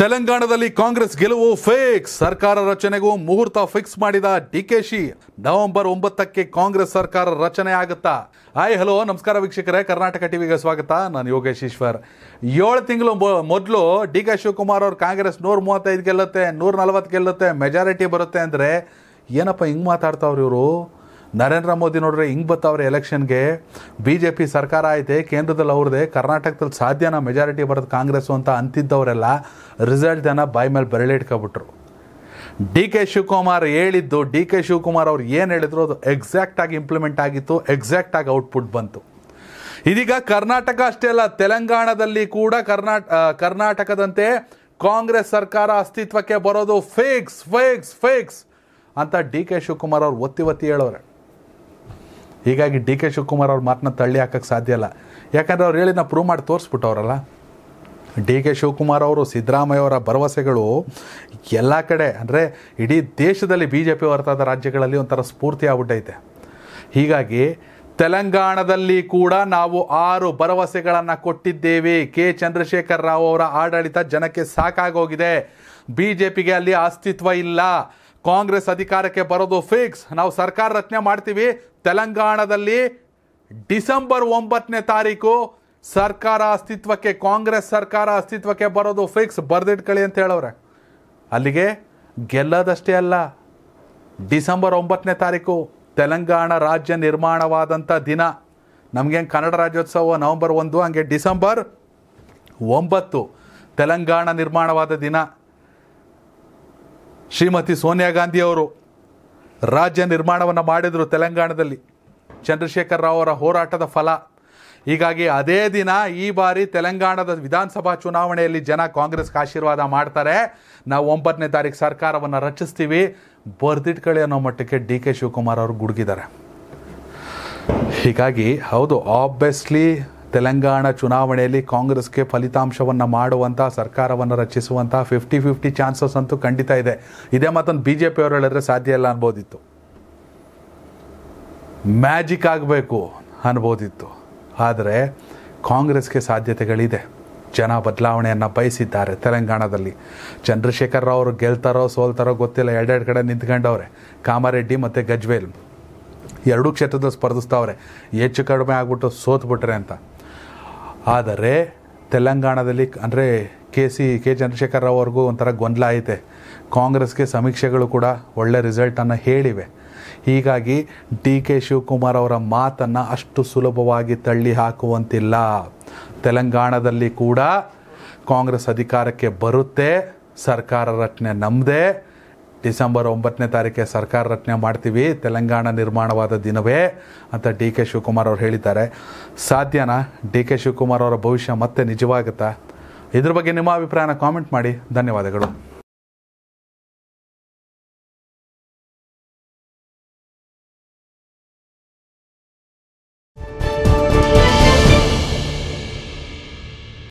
ತೆಲಂಗಾಣದಲ್ಲಿ ಕಾಂಗ್ರೆಸ್ ಗೆಲುವು ಫೇಕ್ ಸರ್ಕಾರ ರಚನೆಗೂ ಮುಹೂರ್ತ ಫಿಕ್ಸ್ ಮಾಡಿದ ಡಿಕೆಶಿ ನವೆಂಬರ್ ಒಂಬತ್ತಕ್ಕೆ ಕಾಂಗ್ರೆಸ್ ಸರ್ಕಾರ ರಚನೆ ಆಗುತ್ತಾ ಆಯ್ ಹಲೋ ನಮಸ್ಕಾರ ವೀಕ್ಷಕರೇ ಕರ್ನಾಟಕ ಟಿವಿಗೆ ಸ್ವಾಗತ ನಾನು ಯೋಗೇಶ್ ಈಶ್ವರ್ ಏಳು ತಿಂಗಳು ಮೊದಲು ಡಿ ಕೆ ಶಿವಕುಮಾರ್ ಅವರು ಕಾಂಗ್ರೆಸ್ ನೂರ ಮೂವತ್ತೈದು ಗೆಲ್ಲುತ್ತೆ ನೂರ ನಲ್ವತ್ತು ಗೆಲ್ಲುತ್ತೆ ಮೆಜಾರಿಟಿ ಬರುತ್ತೆ ಅಂದರೆ ಏನಪ್ಪ ಹಿಂಗೆ ಮಾತಾಡ್ತಾವ್ರಿ ಇವರು ನರೇಂದ್ರ ಮೋದಿ ನೋಡ್ರೆ ಹಿಂಗೆ ಬತ್ತವ್ರೆ ಎಲೆಕ್ಷನ್ಗೆ ಬಿ ಜೆ ಪಿ ಸರ್ಕಾರ ಐತೆ ಕೇಂದ್ರದಲ್ಲಿ ಅವ್ರದೇ ಕರ್ನಾಟಕದಲ್ಲಿ ಸಾಧ್ಯನ ಮೆಜಾರಿಟಿ ಬರೋದು ಕಾಂಗ್ರೆಸ್ಸು ಅಂತ ಅಂತಿದ್ದವರೆಲ್ಲ ರಿಸಲ್ಟ್ ಜನ ಬಾಯ್ ಮೇಲೆ ಬರಲಿಟ್ಕೊಬಿಟ್ರು ಡಿ ಕೆ ಶಿವಕುಮಾರ್ ಹೇಳಿದ್ದು ಡಿ ಕೆ ಶಿವಕುಮಾರ್ ಅವ್ರು ಏನು ಹೇಳಿದ್ರು ಅದು ಎಕ್ಸಾಕ್ಟಾಗಿ ಇಂಪ್ಲಿಮೆಂಟ್ ಆಗಿತ್ತು ಎಕ್ಸಾಕ್ಟಾಗಿ ಔಟ್ಪುಟ್ ಬಂತು ಇದೀಗ ಕರ್ನಾಟಕ ಅಷ್ಟೇ ಅಲ್ಲ ತೆಲಂಗಾಣದಲ್ಲಿ ಕೂಡ ಕರ್ನಾಟ ಕರ್ನಾಟಕದಂತೆ ಕಾಂಗ್ರೆಸ್ ಸರ್ಕಾರ ಅಸ್ತಿತ್ವಕ್ಕೆ ಬರೋದು ಫೇಕ್ಸ್ ಫೇಕ್ಸ್ ಫೇಕ್ಸ್ ಅಂತ ಡಿ ಕೆ ಶಿವಕುಮಾರ್ ಅವ್ರು ಒತ್ತಿ ಒತ್ತಿ ಹೇಳೋರೆ ಹೀಗಾಗಿ ಡಿ ಕೆ ಶಿವಕುಮಾರ್ ಅವ್ರ ಮಾತನ್ನ ತಳ್ಳಿ ಹಾಕೋಕ್ಕೆ ಸಾಧ್ಯ ಇಲ್ಲ ಯಾಕಂದರೆ ಅವ್ರು ಹೇಳಿ ಪ್ರೂವ್ ಮಾಡಿ ತೋರಿಸ್ಬಿಟ್ಟವ್ರಲ್ಲ ಡಿ ಕೆ ಶಿವಕುಮಾರ್ ಅವರು ಅವರ ಭರವಸೆಗಳು ಎಲ್ಲ ಕಡೆ ಅಂದರೆ ಇಡೀ ದೇಶದಲ್ಲಿ ಬಿ ಜೆ ಪಿ ಹೊರತಾದ ರಾಜ್ಯಗಳಲ್ಲಿ ಒಂಥರ ಸ್ಫೂರ್ತಿ ಆಗ್ಬಿಟ್ಟೈತೆ ಹೀಗಾಗಿ ತೆಲಂಗಾಣದಲ್ಲಿ ಕೂಡ ನಾವು ಆರು ಭರವಸೆಗಳನ್ನು ಕೊಟ್ಟಿದ್ದೇವೆ ಕೆ ಚಂದ್ರಶೇಖರ್ ರಾವ್ ಅವರ ಆಡಳಿತ ಜನಕ್ಕೆ ಸಾಕಾಗೋಗಿದೆ ಬಿ ಜೆ ಪಿಗೆ ಅಲ್ಲಿ ಅಸ್ತಿತ್ವ ಇಲ್ಲ ಕಾಂಗ್ರೆಸ್ ಅಧಿಕಾರಕ್ಕೆ ಬರೋದು ಫಿಕ್ಸ್ ನಾವು ಸರ್ಕಾರ ರಚನೆ ಮಾಡ್ತೀವಿ ತೆಲಂಗಾಣದಲ್ಲಿ ಡಿಸೆಂಬರ್ ಒಂಬತ್ತನೇ ತಾರೀಕು ಸರ್ಕಾರ ಅಸ್ತಿತ್ವಕ್ಕೆ ಕಾಂಗ್ರೆಸ್ ಸರ್ಕಾರ ಅಸ್ತಿತ್ವಕ್ಕೆ ಬರೋದು ಫಿಕ್ಸ್ ಬರೆದಿಟ್ಕೊಳ್ಳಿ ಅಂತ ಹೇಳೋರೆ ಅಲ್ಲಿಗೆ ಗೆಲ್ಲದಷ್ಟೇ ಅಲ್ಲ ಡಿಸೆಂಬರ್ ಒಂಬತ್ತನೇ ತಾರೀಕು ತೆಲಂಗಾಣ ರಾಜ್ಯ ನಿರ್ಮಾಣವಾದಂಥ ದಿನ ನಮಗೆ ಕನ್ನಡ ರಾಜ್ಯೋತ್ಸವ ನವಂಬರ್ ಒಂದು ಹಂಗೆ ಡಿಸೆಂಬರ್ ಒಂಬತ್ತು ತೆಲಂಗಾಣ ನಿರ್ಮಾಣವಾದ ದಿನ ಶ್ರೀಮತಿ ಸೋನಿಯಾ ಗಾಂಧಿ ಅವರು ರಾಜ್ಯ ನಿರ್ಮಾಣವನ್ನು ಮಾಡಿದರು ತೆಲಂಗಾಣದಲ್ಲಿ ಚಂದ್ರಶೇಖರ್ ರಾವ್ ಅವರ ಹೋರಾಟದ ಫಲ ಹೀಗಾಗಿ ಅದೇ ದಿನ ಈ ಬಾರಿ ತೆಲಂಗಾಣದ ವಿಧಾನಸಭಾ ಚುನಾವಣೆಯಲ್ಲಿ ಜನ ಕಾಂಗ್ರೆಸ್ಗೆ ಆಶೀರ್ವಾದ ಮಾಡ್ತಾರೆ ನಾವು ಒಂಬತ್ತನೇ ತಾರೀಕು ಸರ್ಕಾರವನ್ನು ರಚಿಸ್ತೀವಿ ಬರ್ದಿಟ್ಕೊಳ್ಳಿ ಅನ್ನೋ ಮಟ್ಟಕ್ಕೆ ಡಿ ಕೆ ಶಿವಕುಮಾರ್ ಅವರು ಗುಡುಗಿದ್ದಾರೆ ಹೀಗಾಗಿ ಹೌದು ಆಬ್ವಿಯಸ್ಲಿ ತೆಲಂಗಾಣ ಚುನಾವಣೆಯಲ್ಲಿ ಕಾಂಗ್ರೆಸ್ಗೆ ಫಲಿತಾಂಶವನ್ನು ಮಾಡುವಂಥ ಸರ್ಕಾರವನ್ನು ರಚಿಸುವಂಥ ಫಿಫ್ಟಿ ಫಿಫ್ಟಿ ಚಾನ್ಸಸ್ ಅಂತೂ ಖಂಡಿತ ಇದೆ ಇದೇ ಮತ್ತೊಂದು ಬಿ ಜೆ ಪಿಯವರು ಹೇಳಿದ್ರೆ ಸಾಧ್ಯ ಇಲ್ಲ ಅನ್ಬೋದಿತ್ತು ಮ್ಯಾಜಿಕ್ ಆಗಬೇಕು ಅನ್ಬೋದಿತ್ತು ಆದರೆ ಕಾಂಗ್ರೆಸ್ಗೆ ಸಾಧ್ಯತೆಗಳಿದೆ ಜನ ಬದಲಾವಣೆಯನ್ನು ಬಯಸಿದ್ದಾರೆ ತೆಲಂಗಾಣದಲ್ಲಿ ಚಂದ್ರಶೇಖರ್ ರಾವ್ ಅವರು ಗೆಲ್ತಾರೋ ಸೋಲ್ತಾರೋ ಗೊತ್ತಿಲ್ಲ ಎರಡೆರಡು ಕಡೆ ನಿಂತ್ಕೊಂಡವ್ರೆ ಕಾಮಾರೆಡ್ಡಿ ಮತ್ತು ಗಜ್ವೇಲ್ ಎರಡೂ ಕ್ಷೇತ್ರದಲ್ಲಿ ಸ್ಪರ್ಧಿಸ್ತಾವ್ರೆ ಹೆಚ್ಚು ಕಡಿಮೆ ಆಗ್ಬಿಟ್ಟು ಸೋತ್ಬಿಟ್ರೆ ಅಂತ ಆದರೆ ತೆಲಂಗಾಣದಲ್ಲಿ ಅಂದರೆ K C K Chandrashekar Rao ಅವ್ರಿಗೂ ಒಂಥರ ಗೊಂದಲ ಐತೆ ಕಾಂಗ್ರೆಸ್ಗೆ ಸಮೀಕ್ಷೆಗಳು ಕೂಡ ಒಳ್ಳೆ ರಿಸಲ್ಟನ್ನು ಹೇಳಿವೆ ಹೀಗಾಗಿ ಡಿ ಕೆ ಶಿವಕುಮಾರ್ ಅವರ ಮಾತನ್ನು ಅಷ್ಟು ಸುಲಭವಾಗಿ ತಳ್ಳಿ ಹಾಕುವಂತಿಲ್ಲ ತೆಲಂಗಾಣದಲ್ಲಿ ಕೂಡ ಕಾಂಗ್ರೆಸ್ ಅಧಿಕಾರಕ್ಕೆ ಬರುತ್ತೆ ಸರ್ಕಾರ ರಚನೆ ನಮ್ಮದೇ ಡಿಸೆಂಬರ್ ಒಂಬತ್ತನೇ ತಾರೀಕೆ ಸರ್ಕಾರ ರಚನೆ ಮಾಡ್ತೀವಿ ತೆಲಂಗಾಣ ನಿರ್ಮಾಣವಾದ ದಿನವೇ ಅಂತ ಡಿ ಕೆ ಶಿವಕುಮಾರ್ ಅವರು ಹೇಳಿದ್ದಾರೆ ಸಾಧ್ಯನಾ ಡಿ ಕೆ ಶಿವಕುಮಾರ್ ಅವರ ಭವಿಷ್ಯ ಮತ್ತೆ ನಿಜವಾಗುತ್ತಾ ಇದ್ರ ಬಗ್ಗೆ ನಿಮ್ಮ ಅಭಿಪ್ರಾಯನ ಕಾಮೆಂಟ್ ಮಾಡಿ ಧನ್ಯವಾದಗಳು